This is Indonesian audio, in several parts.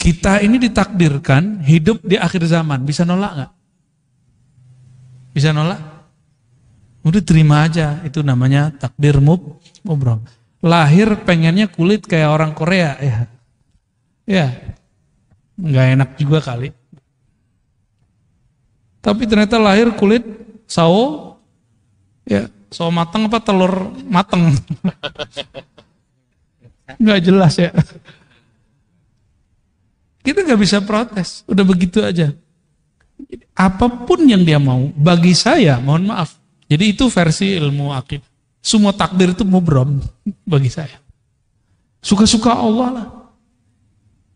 Kita ini ditakdirkan hidup di akhir zaman. Bisa nolak nggak? Bisa nolak? Udah terima aja. Itu namanya takdir mub mubrom. Lahir pengennya kulit kayak orang Korea ya. Ya. Nggak enak juga kali. Tapi ternyata lahir kulit sawo Ya, so mateng apa telur mateng? nggak jelas ya. Kita nggak bisa protes, udah begitu aja. Apapun yang dia mau, bagi saya, mohon maaf. Jadi itu versi ilmu akid. Semua takdir itu mubrom bagi saya. Suka-suka Allah lah.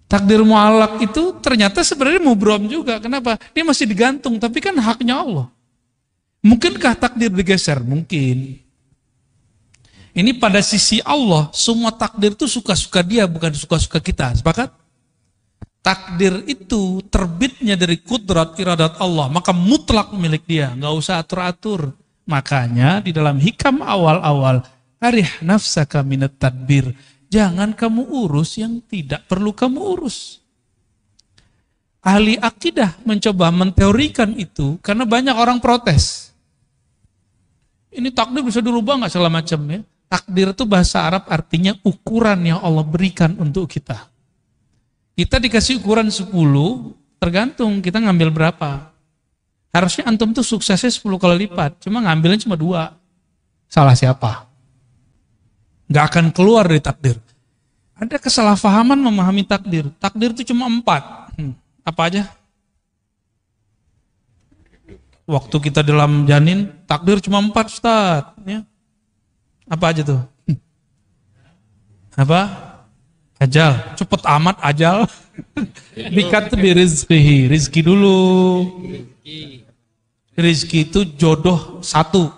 Takdir mu'alak itu ternyata sebenarnya mubrom juga. Kenapa? Dia masih digantung, tapi kan haknya Allah. Mungkinkah takdir digeser? Mungkin. Ini pada sisi Allah, semua takdir itu suka-suka dia, bukan suka-suka kita. Sepakat? Takdir itu terbitnya dari kudrat iradat Allah, maka mutlak milik dia, nggak usah atur-atur. Makanya di dalam hikam awal-awal, arih nafsaka kami tadbir, jangan kamu urus yang tidak perlu kamu urus. Ahli akidah mencoba menteorikan itu karena banyak orang protes ini takdir bisa dirubah nggak segala macam ya. Takdir itu bahasa Arab artinya ukuran yang Allah berikan untuk kita. Kita dikasih ukuran 10, tergantung kita ngambil berapa. Harusnya antum tuh suksesnya 10 kali lipat, cuma ngambilnya cuma dua. Salah siapa? Gak akan keluar dari takdir. Ada kesalahpahaman memahami takdir. Takdir itu cuma empat. Hmm, apa aja? Waktu kita dalam janin, takdir cuma empat Ustaz. Ya. Apa aja tuh? Apa? Ajal. Cepet amat ajal. Dikat bi rizkihi. Rizki dulu. Rizki itu jodoh satu.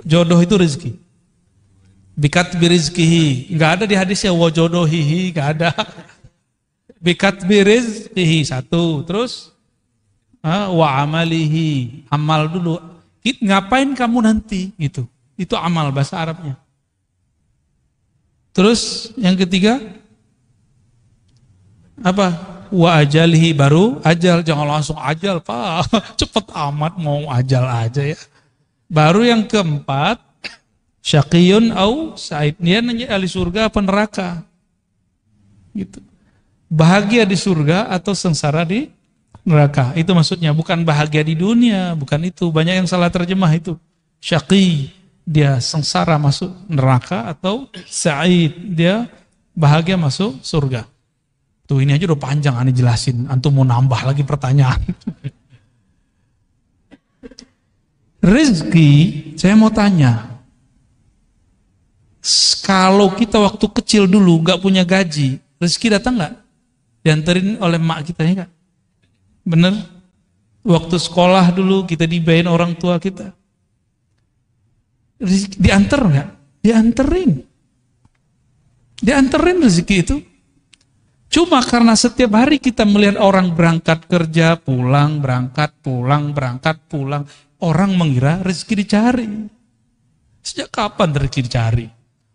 Jodoh itu rizki. Bikat bi rizkihi. Gak ada di hadisnya wa jodohihi. nggak ada. Bikat bi rizkihi. Satu. Terus? wa amalihi amal dulu ngapain kamu nanti gitu itu amal bahasa Arabnya terus yang ketiga apa wa ajalihi baru ajal jangan langsung ajal pak cepet amat mau ajal aja ya baru yang keempat syakiyun au said dia nanya ahli surga apa neraka gitu bahagia di surga atau sengsara di neraka. Itu maksudnya bukan bahagia di dunia, bukan itu. Banyak yang salah terjemah itu. Syaqi dia sengsara masuk neraka atau sa'id dia bahagia masuk surga. Tuh ini aja udah panjang aneh jelasin. Antum mau nambah lagi pertanyaan. Rizki, saya mau tanya. Kalau kita waktu kecil dulu nggak punya gaji, rezeki datang nggak? Dianterin oleh mak kita ya nggak? Bener? Waktu sekolah dulu kita dibayar orang tua kita. Rezeki diantar nggak? Dianterin. Dianterin rezeki itu. Cuma karena setiap hari kita melihat orang berangkat kerja, pulang, berangkat, pulang, berangkat, pulang. Orang mengira rezeki dicari. Sejak kapan rezeki dicari?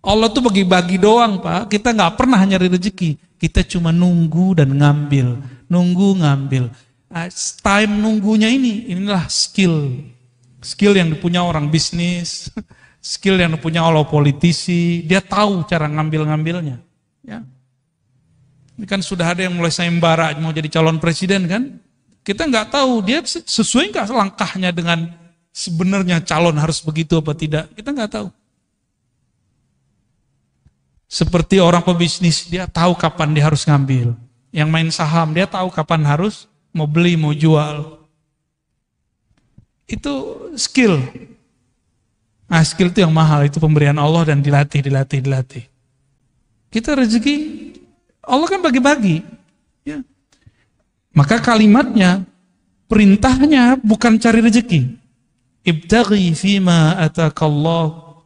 Allah tuh bagi-bagi doang pak, kita nggak pernah nyari rezeki, kita cuma nunggu dan ngambil, nunggu ngambil. Ah, time nunggunya ini, inilah skill. Skill yang dipunya orang bisnis, skill yang dipunya oleh politisi, dia tahu cara ngambil-ngambilnya. Ya. Ini kan sudah ada yang mulai sayembara mau jadi calon presiden kan? Kita nggak tahu dia sesuai nggak langkahnya dengan sebenarnya calon harus begitu apa tidak. Kita nggak tahu. Seperti orang pebisnis, dia tahu kapan dia harus ngambil. Yang main saham, dia tahu kapan harus mau beli, mau jual. Itu skill. Nah, skill itu yang mahal, itu pemberian Allah dan dilatih, dilatih, dilatih. Kita rezeki, Allah kan bagi-bagi. Ya. Maka kalimatnya, perintahnya bukan cari rezeki. Ibtaghi fima atakallah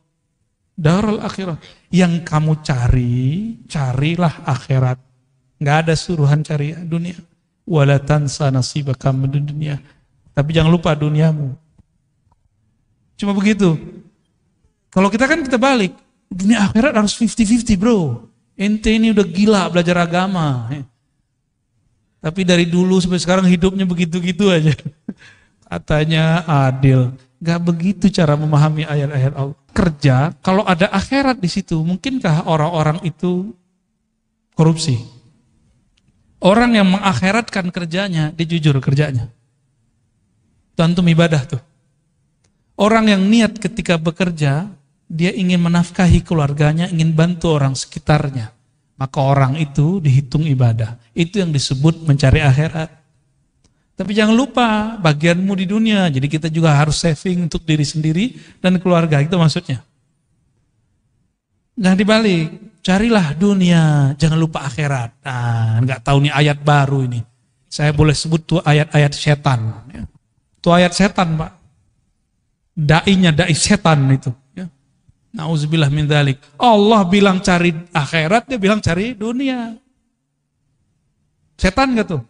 darul akhirat. Yang kamu cari, carilah akhirat. Nggak ada suruhan cari dunia wala tansa nasibaka dunia. Tapi jangan lupa duniamu. Cuma begitu. Kalau kita kan kita balik, dunia akhirat harus 50-50 bro. Ente ini udah gila belajar agama. Tapi dari dulu sampai sekarang hidupnya begitu-gitu aja. Katanya adil. Gak begitu cara memahami ayat-ayat Allah. Kerja, kalau ada akhirat di situ, mungkinkah orang-orang itu korupsi? Orang yang mengakhiratkan kerjanya, dia jujur kerjanya. Tentu ibadah tuh. Orang yang niat ketika bekerja, dia ingin menafkahi keluarganya, ingin bantu orang sekitarnya. Maka orang itu dihitung ibadah. Itu yang disebut mencari akhirat. Tapi jangan lupa bagianmu di dunia. Jadi kita juga harus saving untuk diri sendiri dan keluarga. Itu maksudnya. Jangan nah, dibalik. Carilah dunia, jangan lupa akhirat. Nah, nggak tahu nih ayat baru ini. Saya boleh sebut tuh ayat-ayat setan. Ya. Tuh ayat setan, Pak. Dainya dai setan itu. Ya. Nauzubillah min dalik. Allah bilang cari akhirat, dia bilang cari dunia. Setan gak tuh?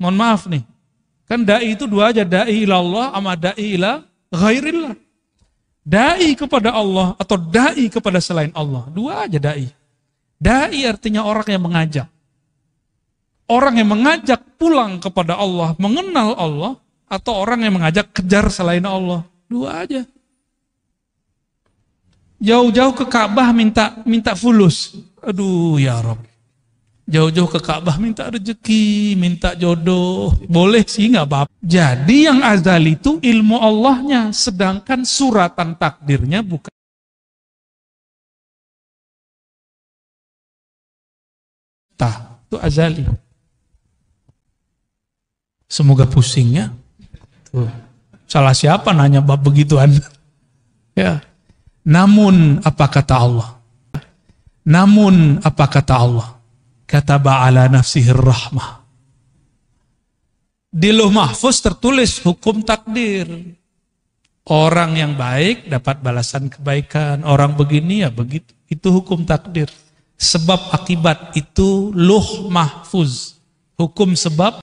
Mohon maaf nih. Kan dai itu dua aja, dai ilallah sama dai ila ghairillah. Dai kepada Allah atau dai kepada selain Allah. Dua aja dai. Dai artinya orang yang mengajak. Orang yang mengajak pulang kepada Allah, mengenal Allah, atau orang yang mengajak kejar selain Allah. Dua aja. Jauh-jauh ke Ka'bah minta minta fulus. Aduh ya Rob jauh-jauh ke Ka'bah minta rezeki, minta jodoh. Boleh sih nggak bab Jadi yang azali itu ilmu Allahnya, sedangkan suratan takdirnya bukan. Tah, itu azali. Semoga pusingnya. Tuh. Salah siapa nanya bab begituan? ya. Namun apa kata Allah? Namun apa kata Allah? kataba ala nafsihir rahmah. Di Luh Mahfuz tertulis hukum takdir. Orang yang baik dapat balasan kebaikan. Orang begini ya begitu. Itu hukum takdir. Sebab akibat itu Luh Mahfuz. Hukum sebab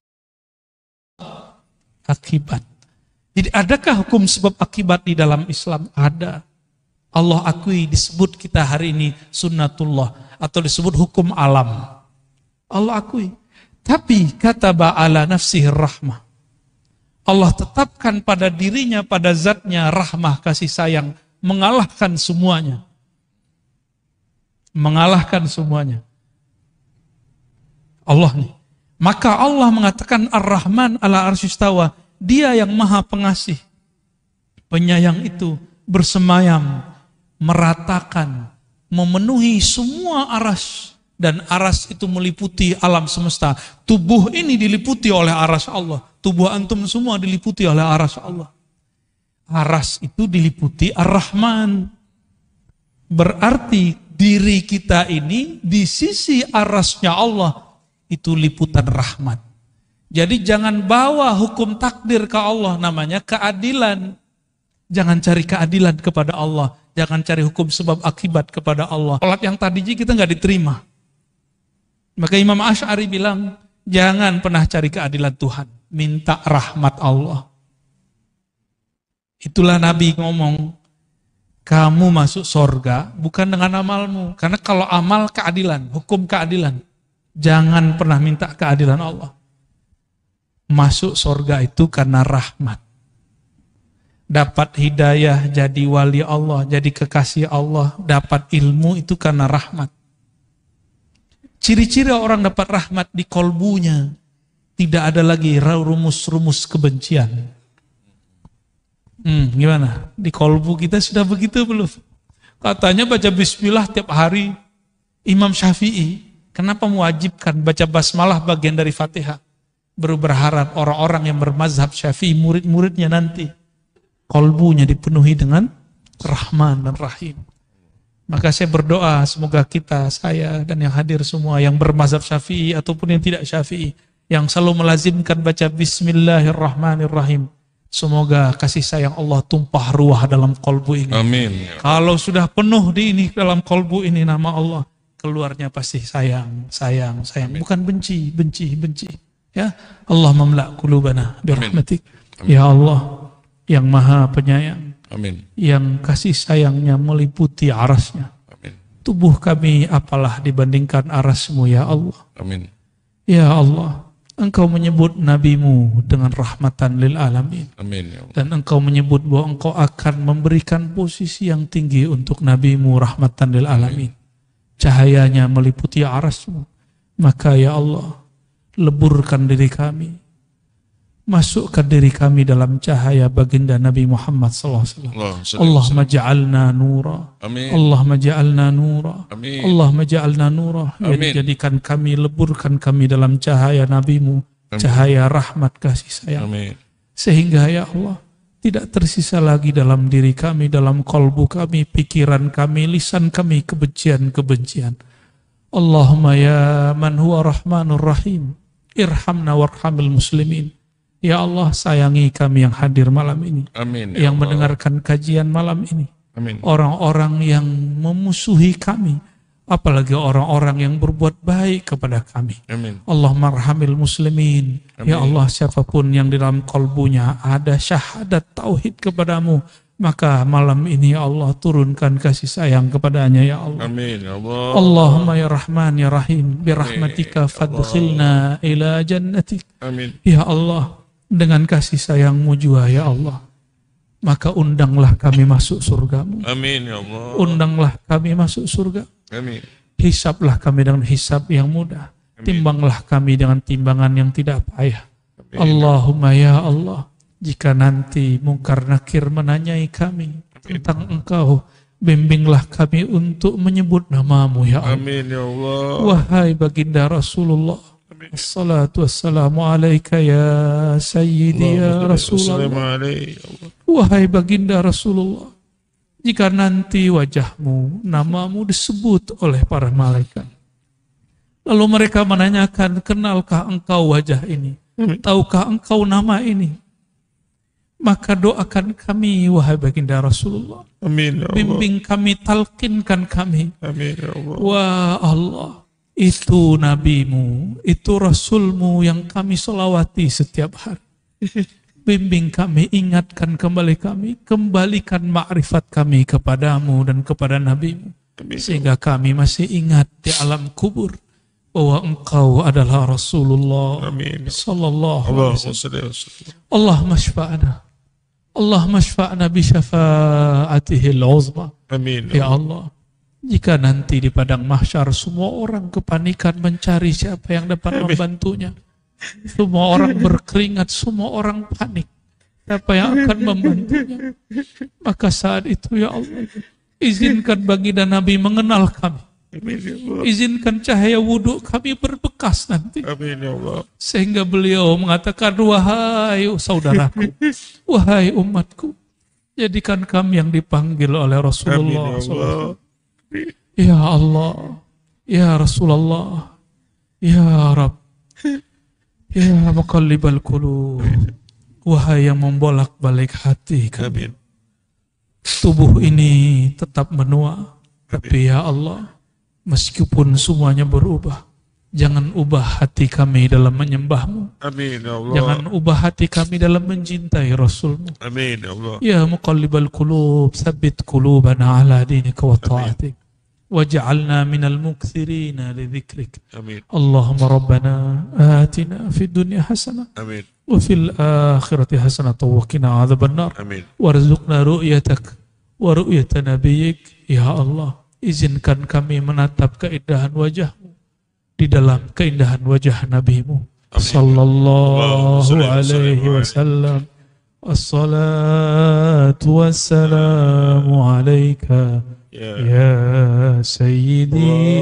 akibat. Jadi adakah hukum sebab akibat di dalam Islam? Ada. Allah akui disebut kita hari ini sunnatullah atau disebut hukum alam. Allah akui. Tapi kata ba'ala nafsihi rahmah. Allah tetapkan pada dirinya, pada zatnya rahmah kasih sayang. Mengalahkan semuanya. Mengalahkan semuanya. Allah nih. Maka Allah mengatakan Ar-Rahman ala arsistawa. Dia yang maha pengasih. Penyayang itu bersemayam, meratakan, memenuhi semua aras dan aras itu meliputi alam semesta. Tubuh ini diliputi oleh aras Allah. Tubuh antum semua diliputi oleh aras Allah. Aras itu diliputi Ar-Rahman. Berarti diri kita ini di sisi arasnya Allah itu liputan rahmat. Jadi jangan bawa hukum takdir ke Allah namanya keadilan. Jangan cari keadilan kepada Allah. Jangan cari hukum sebab akibat kepada Allah. Sholat yang tadinya kita nggak diterima maka Imam Ash'ari bilang, jangan pernah cari keadilan Tuhan, minta rahmat Allah. Itulah Nabi ngomong, kamu masuk sorga bukan dengan amalmu. Karena kalau amal keadilan, hukum keadilan. Jangan pernah minta keadilan Allah. Masuk sorga itu karena rahmat. Dapat hidayah jadi wali Allah, jadi kekasih Allah, dapat ilmu itu karena rahmat. Ciri-ciri orang dapat rahmat di kolbunya. Tidak ada lagi rumus-rumus kebencian. Hmm, gimana? Di kolbu kita sudah begitu belum? Katanya baca bismillah tiap hari. Imam Syafi'i, kenapa mewajibkan baca basmalah bagian dari fatihah? Baru berharap orang-orang yang bermazhab Syafi'i, murid-muridnya nanti. Kolbunya dipenuhi dengan Rahman dan Rahim. Maka saya berdoa semoga kita, saya dan yang hadir semua yang bermazhab syafi'i ataupun yang tidak syafi'i yang selalu melazimkan baca bismillahirrahmanirrahim. Semoga kasih sayang Allah tumpah ruah dalam kolbu ini. Amin. Kalau sudah penuh di ini dalam kolbu ini nama Allah keluarnya pasti sayang, sayang, sayang. Amin. Bukan benci, benci, benci. Ya Allah memelak kulubana birahmatik. Ya Allah yang maha penyayang Amin. Yang kasih sayangnya meliputi arasnya. Amin. Tubuh kami apalah dibandingkan arasmu ya Allah. Amin. Ya Allah, engkau menyebut nabimu dengan rahmatan lil alamin. Amin. Ya Allah. Dan engkau menyebut bahwa engkau akan memberikan posisi yang tinggi untuk nabimu rahmatan lil alamin. Amin. Cahayanya meliputi arasmu. Maka ya Allah, leburkan diri kami Masukkan diri kami dalam cahaya baginda Nabi Muhammad Sallallahu Alaihi Wasallam. Allah majalna nura. Allah majalna nura. Allah majalna nura. jadikan kami, leburkan kami dalam cahaya Nabimu. Amin. Cahaya rahmat kasih sayang. Sehingga ya Allah, tidak tersisa lagi dalam diri kami, dalam kolbu kami, pikiran kami, lisan kami, kebencian-kebencian. Allahumma ya man huwa rahim. Irhamna warhamil muslimin. Ya Allah sayangi kami yang hadir malam ini. Amin. Ya yang Allah. mendengarkan kajian malam ini. Orang-orang yang memusuhi kami, apalagi orang-orang yang berbuat baik kepada kami. Amin. Allah marhamil muslimin. Ya Amin. Ya Allah siapapun yang di dalam kalbunya ada syahadat tauhid kepadamu, maka malam ini ya Allah turunkan kasih sayang kepadanya ya Allah. Amin ya Allah. Allahumma ya Rahman ya Rahim bi rahmatika ya fadkhilna ila jannatik. Amin. Ya Allah, dengan kasih sayangmu jua ya Allah maka undanglah kami masuk surgamu. Amin ya Allah. Undanglah kami masuk surga. Amin. Hisaplah kami dengan hisap yang mudah. Amin. Timbanglah kami dengan timbangan yang tidak payah. Amin. Allahumma ya Allah, jika nanti mungkar nakir menanyai kami Amin. tentang engkau, bimbinglah kami untuk menyebut namamu ya Allah. Amin ya Allah. Wahai baginda Rasulullah, Assalatu wassalamu alaika ya sayyidi ya Rasulullah. Ya wahai baginda Rasulullah, jika nanti wajahmu, namamu disebut oleh para malaikat. Lalu mereka menanyakan, kenalkah engkau wajah ini? Tahukah engkau nama ini? Maka doakan kami, wahai baginda Rasulullah. Amin. Ya Bimbing kami, talkinkan kami. Amin. Wah ya Allah itu nabimu, itu rasulmu yang kami solawati setiap hari. Bimbing kami, ingatkan kembali kami, kembalikan makrifat kami kepadamu dan kepada nabimu. Sehingga kami masih ingat di alam kubur bahwa engkau adalah Rasulullah Amin. sallallahu alaihi wasallam. Allah masyfa'ana. Allah masyfa'ana bi syafa'atihil uzma. Amin. Ya Allah. Jika nanti di padang mahsyar semua orang kepanikan mencari siapa yang dapat membantunya. Semua orang berkeringat, semua orang panik. Siapa yang akan membantunya? Maka saat itu ya Allah, izinkan bagi dan Nabi mengenal kami. Ya izinkan cahaya wudhu kami berbekas nanti. Ya Sehingga beliau mengatakan, wahai saudaraku, wahai umatku, jadikan kami yang dipanggil oleh Rasulullah Amin ya Ya Allah, Ya Rasulullah, Ya Rab, Ya Al Qulub, Wahai yang membolak-balik hati kami. Tubuh ini tetap menua, tapi ya Allah, meskipun semuanya berubah, jangan ubah hati kami dalam menyembahmu. Amin, ya Allah. Jangan ubah hati kami dalam mencintai Rasulmu. Amin, ya Allah. Ya muqallibal qulub, sabit qulubana ala dinika wa ta'atik. واجعلنا من المكثرين لذكرك أمين اللهم ربنا آتنا في الدنيا حسنة أمين وفي الآخرة حسنة وقنا عذاب النار أمين وارزقنا رؤيتك ورؤية نبيك يا الله izinkan kami menatap keindahan wajahmu di dalam keindahan wajah nabimu sallallahu alaihi wasallam الصلاة والسلام عليك يا, سيدي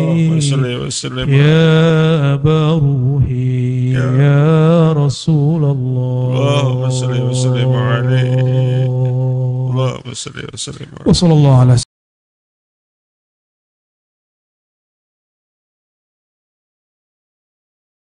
يا أبا روحي يا, يا رسول الله اللهم صل وسلم عليه اللهم صل وسلم عليه وصلى الله على